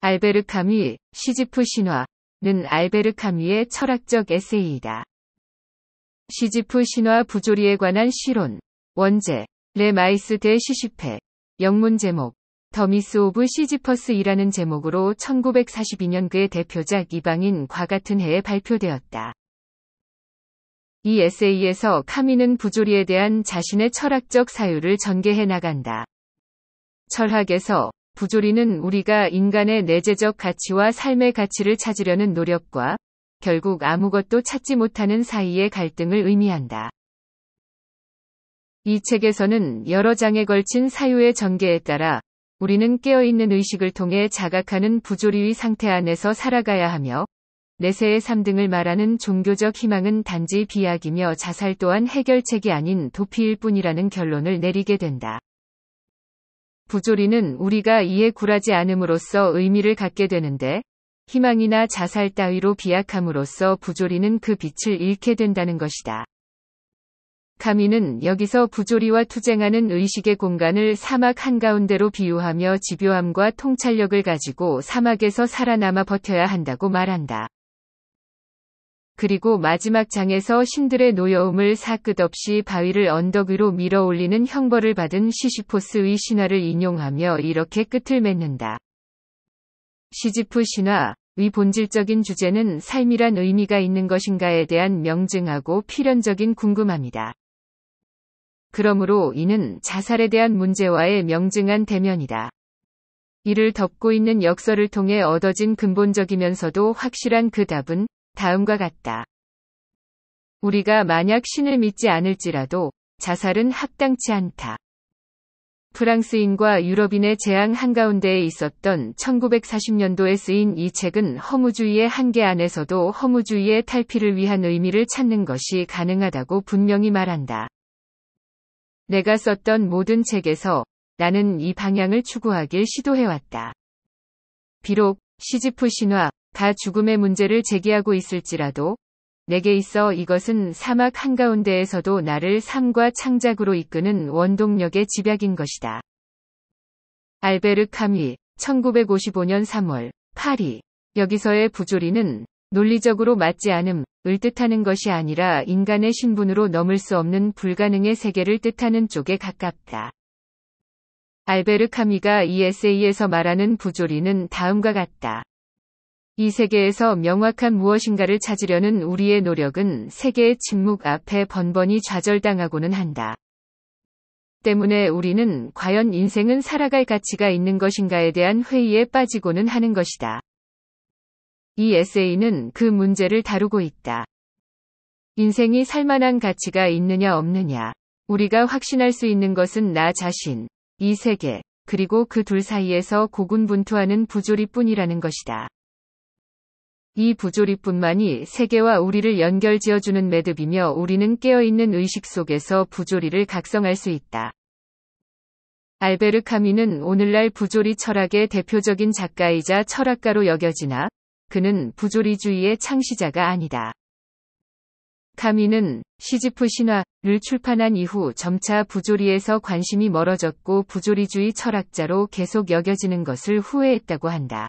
알베르 카미, 시지프 신화는 알베르 카미의 철학적 에세이이다. 시지프 신화 부조리에 관한 시론, 원제, 레 마이스 대 시시페, 영문 제목, 더 미스 오브 시지퍼스이라는 제목으로 1942년 그의 대표작 이방인과 같은 해에 발표되었다. 이 에세이에서 카미는 부조리에 대한 자신의 철학적 사유를 전개해 나간다. 철학에서 부조리는 우리가 인간의 내재적 가치와 삶의 가치를 찾으려는 노력과 결국 아무것도 찾지 못하는 사이의 갈등을 의미한다. 이 책에서는 여러 장에 걸친 사유의 전개에 따라 우리는 깨어있는 의식을 통해 자각하는 부조리의 상태 안에서 살아가야 하며 내세의 3등을 말하는 종교적 희망은 단지 비약이며 자살 또한 해결책이 아닌 도피일 뿐이라는 결론을 내리게 된다. 부조리는 우리가 이에 굴하지 않음으로써 의미를 갖게 되는데 희망이나 자살 따위로 비약함으로써 부조리는 그 빛을 잃게 된다는 것이다. 가미는 여기서 부조리와 투쟁하는 의식의 공간을 사막 한가운데로 비유하며 집요함과 통찰력을 가지고 사막에서 살아남아 버텨야 한다고 말한다. 그리고 마지막 장에서 신들의 노여움을 사끝없이 바위를 언덕 위로 밀어 올리는 형벌을 받은 시시포스의 신화를 인용하며 이렇게 끝을 맺는다. 시지프 신화, 의 본질적인 주제는 삶이란 의미가 있는 것인가에 대한 명증하고 필연적인 궁금합니다. 그러므로 이는 자살에 대한 문제와의 명증한 대면이다. 이를 덮고 있는 역설을 통해 얻어진 근본적이면서도 확실한 그 답은 다음과 같다. 우리가 만약 신을 믿지 않을지라도 자살은 합당치 않다. 프랑스인과 유럽인의 재앙 한가운데에 있었던 1940년도에 쓰인 이 책은 허무주의의 한계 안에서도 허무주의의 탈피를 위한 의미를 찾는 것이 가능하다고 분명히 말한다. 내가 썼던 모든 책에서 나는 이 방향을 추구하길 시도해왔다. 비록 시지프 신화, 다 죽음의 문제를 제기하고 있을지라도 내게 있어 이것은 사막 한가운데에서도 나를 삶과 창작으로 이끄는 원동력의 집약인 것이다. 알베르 카미, 1955년 3월, 파리. 여기서의 부조리는 논리적으로 맞지 않음을 뜻하는 것이 아니라 인간의 신분으로 넘을 수 없는 불가능의 세계를 뜻하는 쪽에 가깝다. 알베르 카미가 이 에세이에서 말하는 부조리는 다음과 같다. 이 세계에서 명확한 무엇인가를 찾으려는 우리의 노력은 세계의 침묵 앞에 번번이 좌절당하고는 한다. 때문에 우리는 과연 인생은 살아갈 가치가 있는 것인가에 대한 회의에 빠지고는 하는 것이다. 이 에세이는 그 문제를 다루고 있다. 인생이 살만한 가치가 있느냐 없느냐. 우리가 확신할 수 있는 것은 나 자신, 이 세계, 그리고 그 둘 사이에서 고군분투하는 부조리뿐이라는 것이다. 이 부조리뿐만이 세계와 우리를 연결지어주는 매듭이며 우리는 깨어있는 의식 속에서 부조리를 각성할 수 있다. 알베르 카미는 오늘날 부조리 철학의 대표적인 작가이자 철학가로 여겨지나 그는 부조리주의의 창시자가 아니다. 카미는 시지프 신화를 출판한 이후 점차 부조리에서 관심이 멀어졌고 부조리주의 철학자로 계속 여겨지는 것을 후회했다고 한다.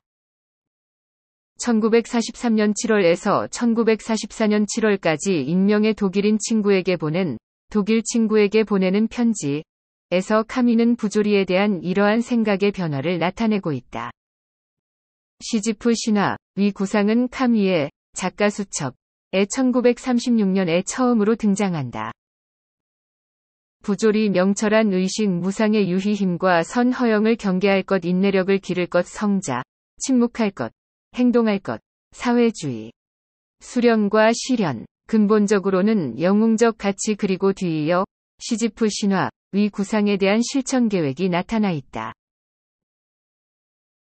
1943년 7월에서 1944년 7월까지 익명의 독일인 친구에게 보낸 독일 친구에게 보내는 편지에서 카미는 부조리에 대한 이러한 생각의 변화를 나타내고 있다. 시지프 신화, 위 구상은 카미의 작가 수첩에 1936년에 처음으로 등장한다. 부조리 명철한 의식 무상의 유희 힘과 선허영을 경계할 것 인내력을 기를 것 성자, 침묵할 것, 행동할 것, 사회주의, 수련과 실현, 근본적으로는 영웅적 가치 그리고 뒤이어 시지프 신화, 위 구상에 대한 실천 계획이 나타나 있다.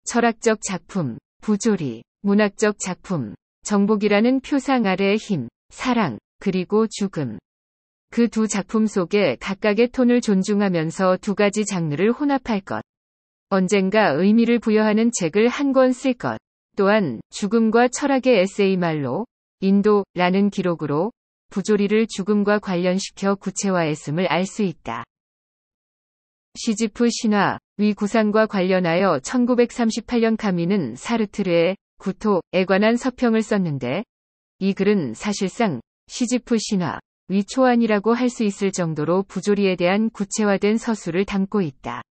철학적 작품, 부조리, 문학적 작품, 정복이라는 표상 아래의 힘, 사랑, 그리고 죽음. 그 두 작품 속에 각각의 톤을 존중하면서 두 가지 장르를 혼합할 것. 언젠가 의미를 부여하는 책을 한 권 쓸 것. 또한 죽음과 철학의 에세이말로 인도라는 기록으로 부조리를 죽음과 관련시켜 구체화했음을 알 수 있다. 시지프 신화, 위 구상과 관련하여 1938년 카미는 사르트르의 구토에 관한 서평을 썼는데 이 글은 사실상 시지프 신화, 위 초안이라고 할 수 있을 정도로 부조리에 대한 구체화된 서술을 담고 있다.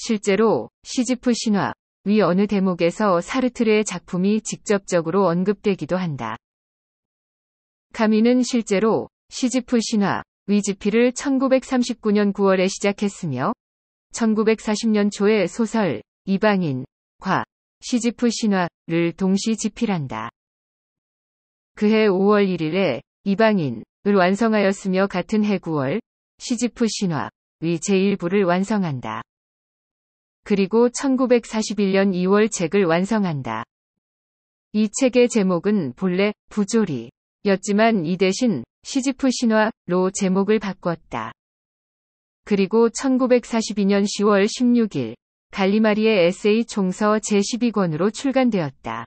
실제로 시지프 신화, 위 어느 대목에서 사르트르의 작품이 직접적으로 언급되기도 한다. 카미는 실제로 시지프 신화, 위지피를 1939년 9월에 시작했으며 1940년 초에 소설, 이방인, 과, 시지프 신화를 동시 집필한다. 그해 5월 1일에 이방인을 완성하였으며 같은 해 9월 시지프 신화, 위 제1부를 완성한다. 그리고 1941년 2월 책을 완성한다. 이 책의 제목은 본래 부조리였지만 이 대신 시지프 신화로 제목을 바꿨다. 그리고 1942년 10월 16일 갈리마리의 에세이 총서 제12권으로 출간되었다.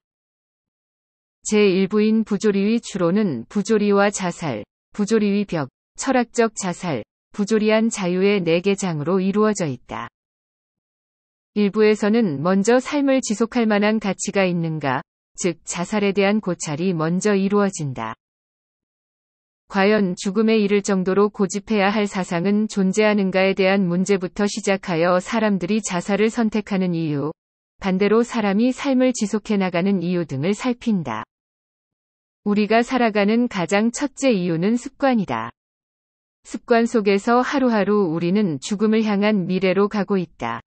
제1부인 부조리의 주로는 부조리와 자살, 부조리의 벽, 철학적 자살, 부조리한 자유의 4개 장으로 이루어져 있다. 일부에서는 먼저 삶을 지속할 만한 가치가 있는가, 즉 자살에 대한 고찰이 먼저 이루어진다. 과연 죽음에 이를 정도로 고집해야 할 사상은 존재하는가에 대한 문제부터 시작하여 사람들이 자살을 선택하는 이유, 반대로 사람이 삶을 지속해 나가는 이유 등을 살핀다. 우리가 살아가는 가장 첫째 이유는 습관이다. 습관 속에서 하루하루 우리는 죽음을 향한 미래로 가고 있다.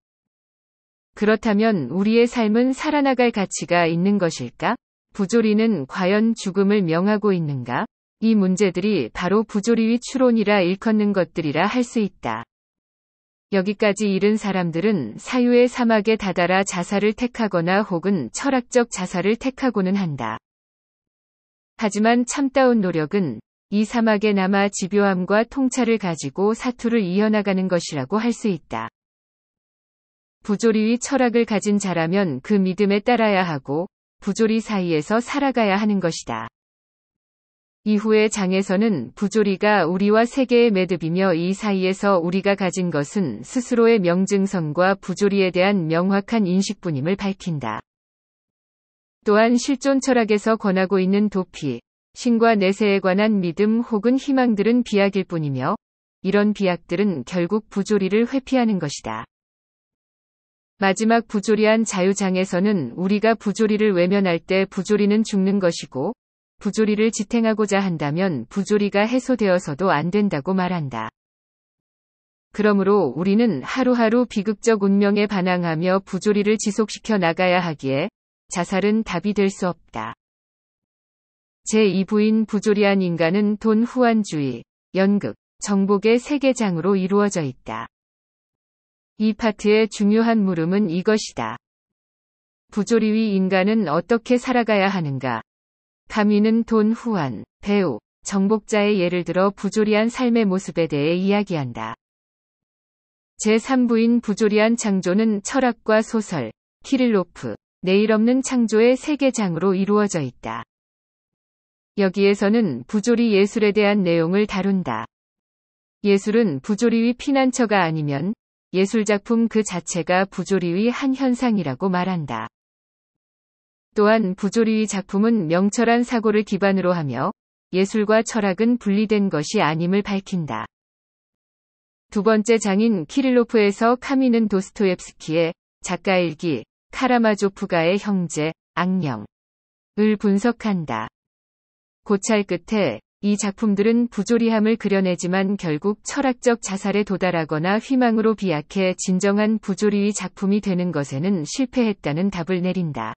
그렇다면 우리의 삶은 살아나갈 가치가 있는 것일까? 부조리는 과연 죽음을 명하고 있는가? 이 문제들이 바로 부조리의 추론이라 일컫는 것들이라 할 수 있다. 여기까지 이른 사람들은 사유의 사막에 다다라 자살을 택하거나 혹은 철학적 자살을 택하고는 한다. 하지만 참다운 노력은 이 사막에 남아 집요함과 통찰을 가지고 사투를 이어나가는 것이라고 할 수 있다. 부조리의 철학을 가진 자라면 그 믿음에 따라야 하고 부조리 사이에서 살아가야 하는 것이다. 이후의 장에서는 부조리가 우리와 세계의 매듭이며 이 사이에서 우리가 가진 것은 스스로의 명증성과 부조리에 대한 명확한 인식뿐임을 밝힌다. 또한 실존 철학에서 권하고 있는 도피, 신과 내세에 관한 믿음 혹은 희망들은 비약일 뿐이며 이런 비약들은 결국 부조리를 회피하는 것이다. 마지막 부조리한 자유장에서는 우리가 부조리를 외면할 때 부조리는 죽는 것이고 부조리를 지탱하고자 한다면 부조리가 해소되어서도 안 된다고 말한다. 그러므로 우리는 하루하루 비극적 운명에 반항하며 부조리를 지속시켜 나가야 하기에 자살은 답이 될 수 없다. 제2부인 부조리한 인간은 돈후한주의 연극, 정복의 세계장으로 이루어져 있다. 이 파트의 중요한 물음은 이것이다. 부조리위 인간은 어떻게 살아가야 하는가? 가미는 돈 후한, 배우, 정복자의 예를 들어 부조리한 삶의 모습에 대해 이야기한다. 제3부인 부조리한 창조는 철학과 소설, 키릴로프, 내일 없는 창조의 세계 장으로 이루어져 있다. 여기에서는 부조리 예술에 대한 내용을 다룬다. 예술은 부조리위 피난처가 아니면 예술작품 그 자체가 부조리의 한 현상이라고 말한다. 또한 부조리의 작품은 명철한 사고를 기반으로 하며 예술과 철학은 분리된 것이 아님을 밝힌다. 두 번째 장인 키릴로프에서 카미는 도스토옙스키의 작가일기, 카라마조프가의 형제, 악령을 분석한다. 고찰 끝에 이 작품들은 부조리함을 그려내지만 결국 철학적 자살에 도달하거나 희망으로 비약해 진정한 부조리의 작품이 되는 것에는 실패했다는 답을 내린다.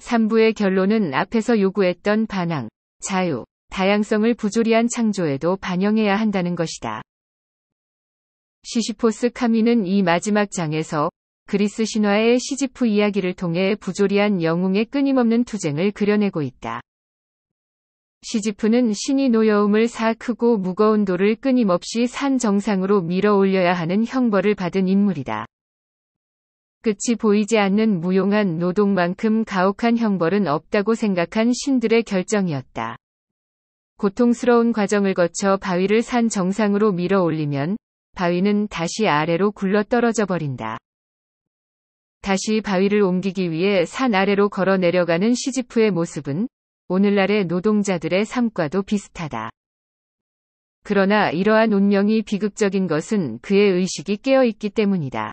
3부의 결론은 앞에서 요구했던 반항, 자유, 다양성을 부조리한 창조에도 반영해야 한다는 것이다. 시시포스 카미는 이 마지막 장에서 그리스 신화의 시지프 이야기를 통해 부조리한 영웅의 끊임없는 투쟁을 그려내고 있다. 시지프는 신이 노여움을 사 크고 무거운 돌을 끊임없이 산 정상으로 밀어 올려야 하는 형벌을 받은 인물이다. 끝이 보이지 않는 무용한 노동만큼 가혹한 형벌은 없다고 생각한 신들의 결정이었다. 고통스러운 과정을 거쳐 바위를 산 정상으로 밀어 올리면 바위는 다시 아래로 굴러 떨어져 버린다. 다시 바위를 옮기기 위해 산 아래로 걸어 내려가는 시지프의 모습은 오늘날의 노동자들의 삶과도 비슷하다. 그러나 이러한 운명이 비극적인 것은 그의 의식이 깨어있기 때문이다.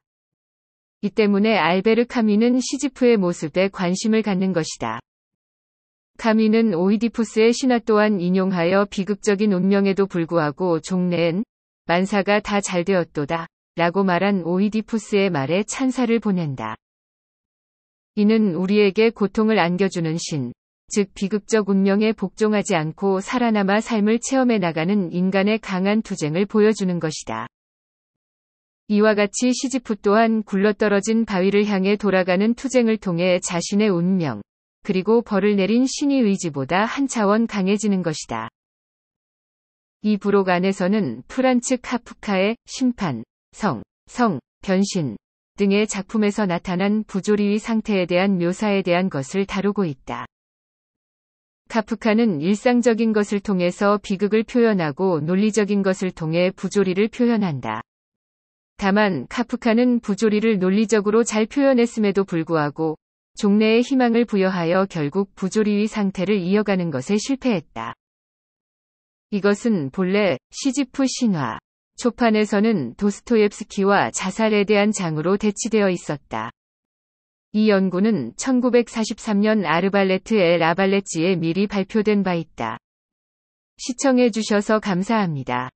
이 때문에 알베르 카미는 시지프의 모습에 관심을 갖는 것이다. 카미는 오이디푸스의 신화 또한 인용하여 비극적인 운명에도 불구하고 종래엔 만사가 다 잘 되었도다 라고 말한 오이디푸스의 말에 찬사를 보낸다. 이는 우리에게 고통을 안겨주는 신, 즉 비극적 운명에 복종하지 않고 살아남아 삶을 체험해 나가는 인간의 강한 투쟁을 보여주는 것이다. 이와 같이 시지프 또한 굴러떨어진 바위를 향해 돌아가는 투쟁을 통해 자신의 운명, 그리고 벌을 내린 신의 의지보다 한 차원 강해지는 것이다. 이 부록 안에서는 프란츠 카프카의 심판, 성, 성, 변신 등의 작품에서 나타난 부조리의 상태에 대한 묘사에 대한 것을 다루고 있다. 카프카는 일상적인 것을 통해서 비극을 표현하고 논리적인 것을 통해 부조리를 표현한다. 다만 카프카는 부조리를 논리적으로 잘 표현했음에도 불구하고 종래의 희망을 부여하여 결국 부조리의 상태를 이어가는 것에 실패했다. 이것은 본래 시지프 신화, 초판에서는 도스토옙스키와 자살에 대한 장으로 대치되어 있었다. 이 연구는 1943년 아르발레트 의라발레치에 미리 발표된 바 있다. 시청해 주셔서 감사합니다.